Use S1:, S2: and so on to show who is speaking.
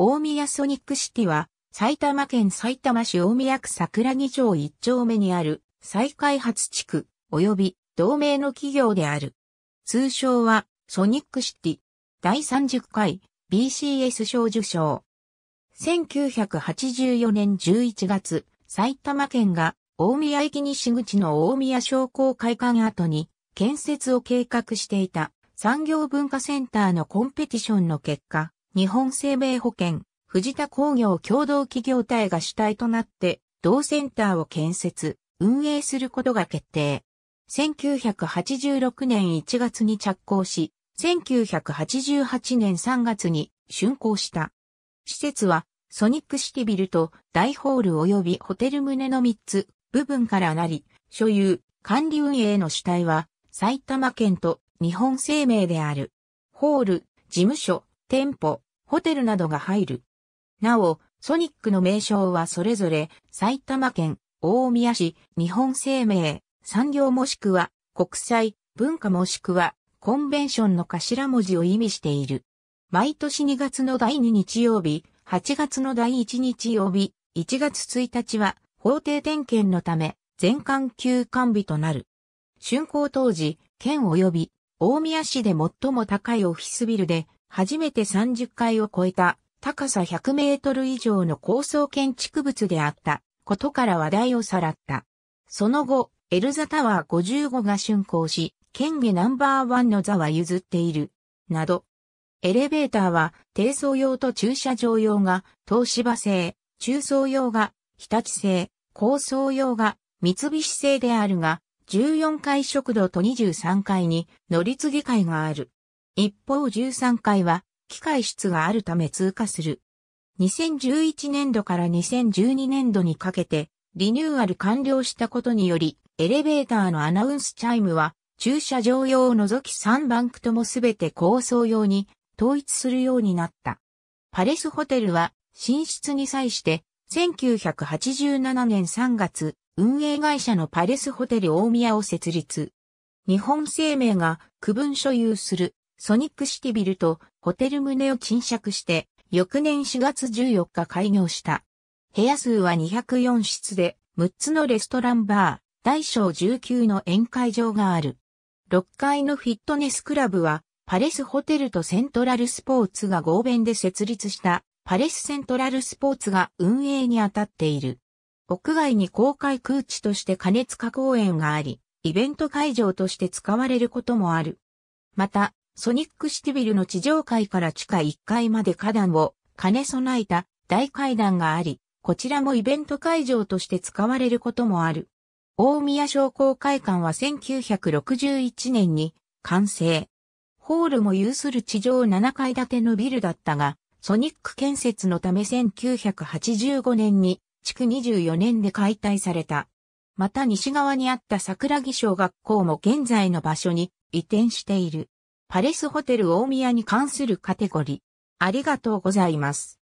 S1: 大宮ソニックシティは、埼玉県埼玉市大宮区桜木町一丁目にある再開発地区及び同盟の企業である。通称はソニックシティ第30回 BCS 賞受賞。1984年11月、埼玉県が大宮駅西口の大宮商工会館跡に建設を計画していた産業文化センターのコンペティションの結果、日本生命保険、藤田工業共同企業体が主体となって、同センターを建設、運営することが決定。1986年1月に着工し、1988年3月に竣工した。施設は、ソニックシティビルと大ホール及びホテル棟の3つ部分からなり、所有、管理運営の主体は、埼玉県と日本生命である。ホール、事務所、店舗、ホテルなどが入る。なお、ソニックの名称はそれぞれ埼玉県、大宮市、日本生命、産業もしくは国際、文化もしくはコンベンションの頭文字を意味している。毎年2月の第2日曜日、8月の第1日曜日、1月1日は法定点検のため全館休館日となる。竣工当時、県及び大宮市で最も高いオフィスビルで初めて30階を超えた高さ100メートル以上の高層建築物であったことから話題をさらった。その後、エルザタワー55が竣工し、県下ナンバーワンの座は譲っている、など。エレベーターは低層用と駐車場用が東芝製、中層用が日立製、高層用が三菱製であるが、14階食堂と23階に乗り継ぎ会がある。一方13階は機械室があるため通過する。2011年度から2012年度にかけてリニューアル完了したことによりエレベーターのアナウンスチャイムは駐車場用を除き3バンクともすべて高層用に統一するようになった。パレスホテルは寝室に際して1987年3月運営会社のパレスホテル大宮を設立。日本生命が区分所有するソニックシティビルとホテル棟を賃借して、翌年4月14日開業した。部屋数は204室で、6つのレストランバー、大小19の宴会場がある。6階のフィットネスクラブは、パレスホテルとセントラルスポーツが合弁で設立したパレスセントラルスポーツが運営に当たっている。屋外に公開空地として加熱加工園があり、イベント会場として使われることもある。また、ソニックシティビルの地上階から地下1階まで花壇を兼ね備えた大階段があり、こちらもイベント会場として使われることもある。大宮商工会館は1961年に完成。ホールも有する地上7階建てのビルだったが、ソニック建設のため1985年に築24年で解体された。また西側にあった桜木小学校も現在の場所に移転している。パレスホテル大宮に関するカテゴリー。ありがとうございます。